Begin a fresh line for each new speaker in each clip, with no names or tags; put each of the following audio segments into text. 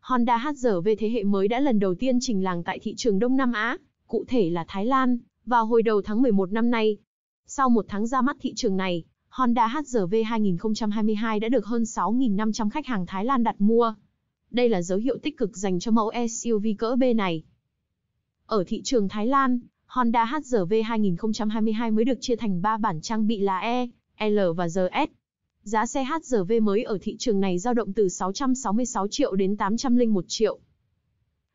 Honda HR-V thế hệ mới đã lần đầu tiên trình làng tại thị trường Đông Nam Á, cụ thể là Thái Lan, vào hồi đầu tháng 11 năm nay. Sau một tháng ra mắt thị trường này, Honda HR-V 2022 đã được hơn 6.500 khách hàng Thái Lan đặt mua. Đây là dấu hiệu tích cực dành cho mẫu SUV cỡ B này. Ở thị trường Thái Lan, Honda HRV 2022 mới được chia thành 3 bản trang bị là E, L và RS. Giá xe HRV mới ở thị trường này dao động từ 666 triệu đến 801 triệu.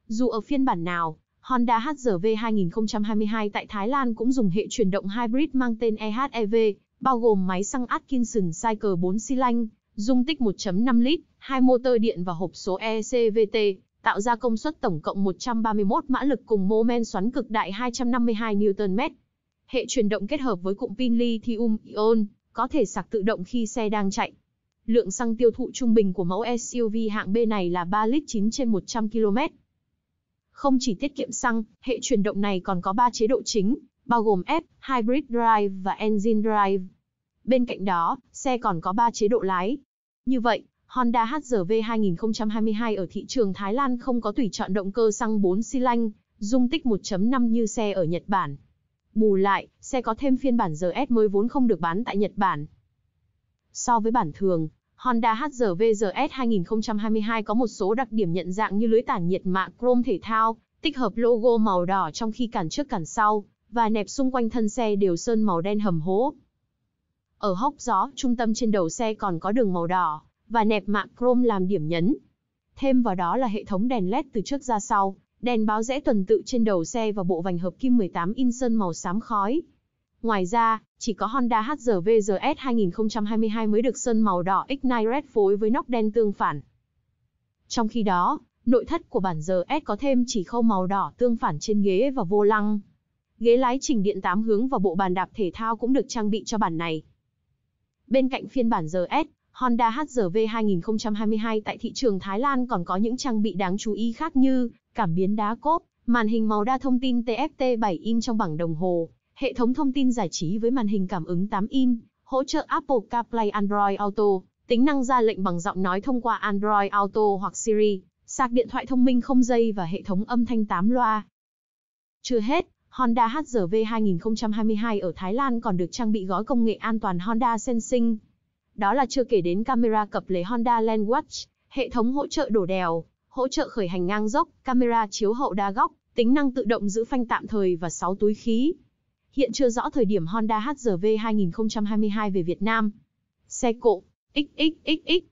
Dù ở phiên bản nào, Honda HRV 2022 tại Thái Lan cũng dùng hệ chuyển động hybrid mang tên EHEV, bao gồm máy xăng Atkinson Cycle 4 xi lanh, dung tích 1.5 lít, hai motor điện và hộp số ECVT tạo ra công suất tổng cộng 131 mã lực cùng mô men xoắn cực đại 252 Nm. Hệ chuyển động kết hợp với cụm pin lithium-ion, có thể sạc tự động khi xe đang chạy. Lượng xăng tiêu thụ trung bình của mẫu SUV hạng B này là 3 lít 9 trên 100 km. Không chỉ tiết kiệm xăng, hệ chuyển động này còn có 3 chế độ chính, bao gồm F, Hybrid Drive và Engine Drive. Bên cạnh đó, xe còn có 3 chế độ lái. Như vậy, Honda HRV 2022 ở thị trường Thái Lan không có tùy chọn động cơ xăng 4 xi lanh, dung tích 1.5 như xe ở Nhật Bản. Bù lại, xe có thêm phiên bản RS mới vốn không được bán tại Nhật Bản. So với bản thường, Honda HRV RS 2022 có một số đặc điểm nhận dạng như lưới tản nhiệt mạ chrome thể thao, tích hợp logo màu đỏ trong khi cản trước cản sau, và nẹp xung quanh thân xe đều sơn màu đen hầm hố. Ở hốc gió, trung tâm trên đầu xe còn có đường màu đỏ, và nẹp mạ chrome làm điểm nhấn. Thêm vào đó là hệ thống đèn LED từ trước ra sau, đèn báo rẽ tuần tự trên đầu xe và bộ vành hợp kim 18 in sơn màu xám khói. Ngoài ra, chỉ có Honda HR-V RS 2022 mới được sơn màu đỏ Ignite Red phối với nóc đen tương phản. Trong khi đó, nội thất của bản RS có thêm chỉ khâu màu đỏ tương phản trên ghế và vô lăng. Ghế lái chỉnh điện 8 hướng và bộ bàn đạp thể thao cũng được trang bị cho bản này. Bên cạnh phiên bản RS, Honda HR-V 2022 tại thị trường Thái Lan còn có những trang bị đáng chú ý khác như cảm biến đá cốp, màn hình màu đa thông tin TFT 7 in trong bảng đồng hồ, hệ thống thông tin giải trí với màn hình cảm ứng 8 in, hỗ trợ Apple CarPlay Android Auto, tính năng ra lệnh bằng giọng nói thông qua Android Auto hoặc Siri, sạc điện thoại thông minh không dây và hệ thống âm thanh 8 loa. Chưa hết, Honda HR-V 2022 ở Thái Lan còn được trang bị gói công nghệ an toàn Honda Sensing, đó là chưa kể đến camera cập lấy Honda Land Watch, hệ thống hỗ trợ đổ đèo, hỗ trợ khởi hành ngang dốc, camera chiếu hậu đa góc, tính năng tự động giữ phanh tạm thời và 6 túi khí. Hiện chưa rõ thời điểm Honda HR-V 2022 về Việt Nam. Xe cộ XXXX